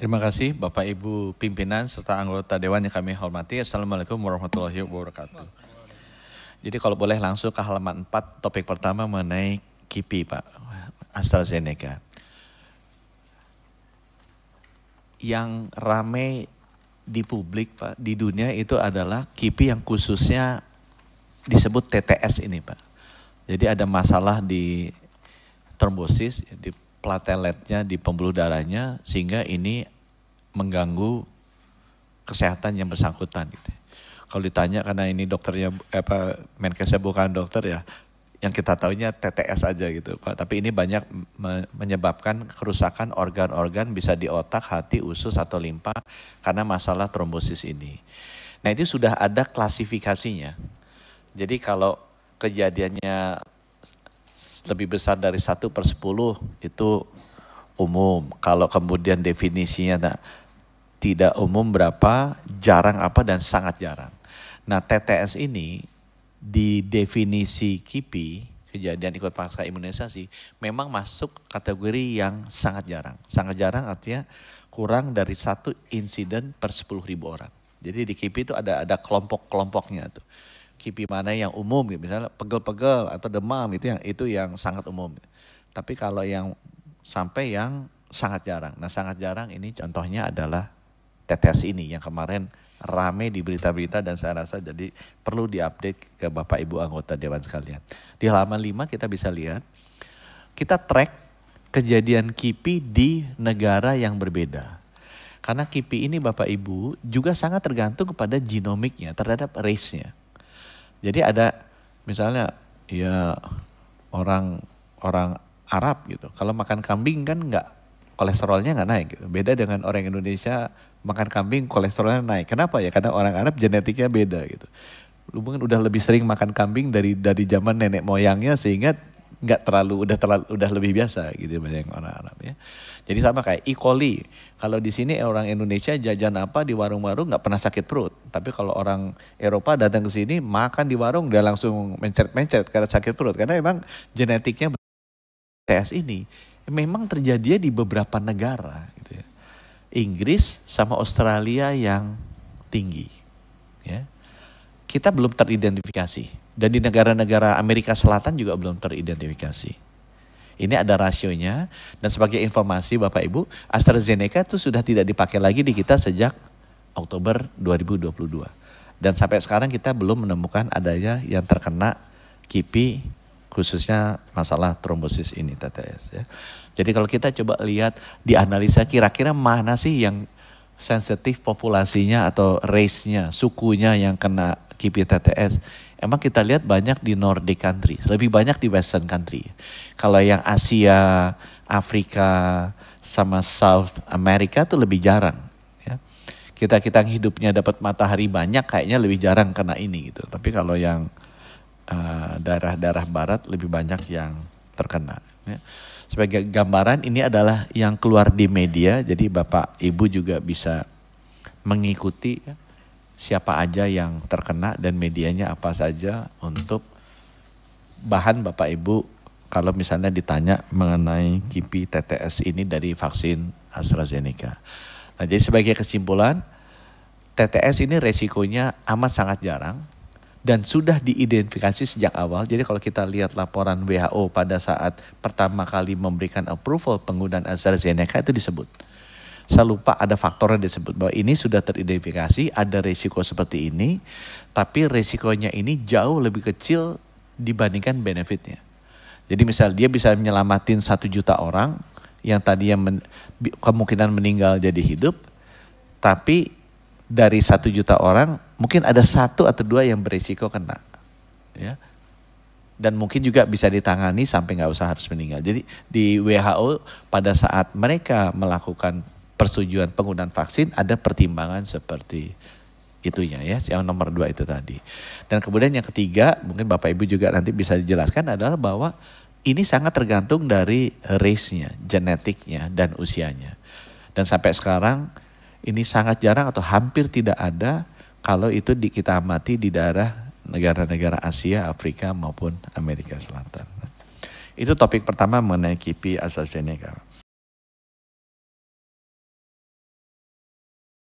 Terima kasih Bapak Ibu pimpinan serta anggota dewan yang kami hormati. Assalamualaikum warahmatullahi wabarakatuh. Jadi kalau boleh langsung ke halaman 4 topik pertama mengenai KIPI Pak AstraZeneca. Yang rame di publik Pak di dunia itu adalah KIPI yang khususnya disebut TTS ini Pak. Jadi ada masalah di trombosis di plateletnya di pembuluh darahnya sehingga ini mengganggu kesehatan yang bersangkutan gitu. Kalau ditanya karena ini dokternya apa Menkesnya bukan dokter ya, yang kita tahunya TTS aja gitu Pak. Tapi ini banyak menyebabkan kerusakan organ-organ bisa di otak, hati, usus atau limpa karena masalah trombosis ini. Nah ini sudah ada klasifikasinya. Jadi kalau kejadiannya lebih besar dari satu per sepuluh itu umum. Kalau kemudian definisinya nah, tidak umum berapa, jarang apa dan sangat jarang. Nah TTS ini di definisi KIPI, kejadian ikut paksa imunisasi, memang masuk kategori yang sangat jarang. Sangat jarang artinya kurang dari satu insiden per sepuluh ribu orang. Jadi di KIPI itu ada ada kelompok-kelompoknya tuh kipi mana yang umum gitu. misalnya pegel-pegel atau demam itu yang itu yang sangat umum. Tapi kalau yang sampai yang sangat jarang. Nah, sangat jarang ini contohnya adalah tetes ini yang kemarin rame di berita-berita dan saya rasa jadi perlu diupdate ke Bapak Ibu anggota dewan sekalian. Di halaman 5 kita bisa lihat kita track kejadian kipi di negara yang berbeda. Karena kipi ini Bapak Ibu juga sangat tergantung kepada genomiknya terhadap race-nya. Jadi ada misalnya ya orang orang Arab gitu. Kalau makan kambing kan nggak kolesterolnya nggak naik. Gitu. Beda dengan orang Indonesia makan kambing kolesterolnya naik. Kenapa ya? Karena orang Arab genetiknya beda gitu. Lu udah lebih sering makan kambing dari dari zaman nenek moyangnya sehingga nggak terlalu udah terlalu udah lebih biasa gitu banyak orang Arab ya. Jadi sama kayak E. coli. Kalau di sini orang Indonesia jajan apa di warung-warung nggak pernah sakit perut. Tapi kalau orang Eropa datang ke sini makan di warung dia langsung mencet-mencet karena sakit perut karena emang genetiknya TS ini memang terjadi di beberapa negara gitu ya. Inggris sama Australia yang tinggi ya. Kita belum teridentifikasi dan di negara-negara Amerika Selatan juga belum teridentifikasi. Ini ada rasionya dan sebagai informasi Bapak Ibu, AstraZeneca itu sudah tidak dipakai lagi di kita sejak Oktober 2022. Dan sampai sekarang kita belum menemukan adanya yang terkena KIPI khususnya masalah trombosis ini TTS ya. Jadi kalau kita coba lihat di analisa kira-kira mana sih yang sensitif populasinya atau race-nya, sukunya yang kena KIPI TTS emang kita lihat banyak di Nordic country, lebih banyak di Western country. Kalau yang Asia, Afrika, sama South America tuh lebih jarang. Ya. Kita kita yang hidupnya dapat matahari banyak kayaknya lebih jarang kena ini gitu. Tapi kalau yang eh, daerah-daerah barat lebih banyak yang terkena. Ya. Sebagai gambaran ini adalah yang keluar di media, jadi bapak ibu juga bisa mengikuti. Ya siapa aja yang terkena dan medianya apa saja untuk bahan Bapak Ibu kalau misalnya ditanya mengenai KIPI TTS ini dari vaksin AstraZeneca. Nah, jadi sebagai kesimpulan, TTS ini resikonya amat sangat jarang dan sudah diidentifikasi sejak awal. Jadi kalau kita lihat laporan WHO pada saat pertama kali memberikan approval penggunaan AstraZeneca itu disebut saya lupa ada faktornya disebut bahwa ini sudah teridentifikasi, ada resiko seperti ini, tapi resikonya ini jauh lebih kecil dibandingkan benefitnya. Jadi misal dia bisa menyelamatin satu juta orang yang tadinya men, kemungkinan meninggal jadi hidup, tapi dari satu juta orang mungkin ada satu atau dua yang berisiko kena, ya dan mungkin juga bisa ditangani sampai nggak usah harus meninggal. Jadi di WHO pada saat mereka melakukan persetujuan penggunaan vaksin ada pertimbangan seperti itunya ya yang nomor dua itu tadi dan kemudian yang ketiga mungkin bapak ibu juga nanti bisa dijelaskan adalah bahwa ini sangat tergantung dari race-nya, genetiknya dan usianya dan sampai sekarang ini sangat jarang atau hampir tidak ada kalau itu di, kita amati di daerah negara-negara Asia, Afrika maupun Amerika Selatan. Itu topik pertama mengenai KPI AstraZeneca.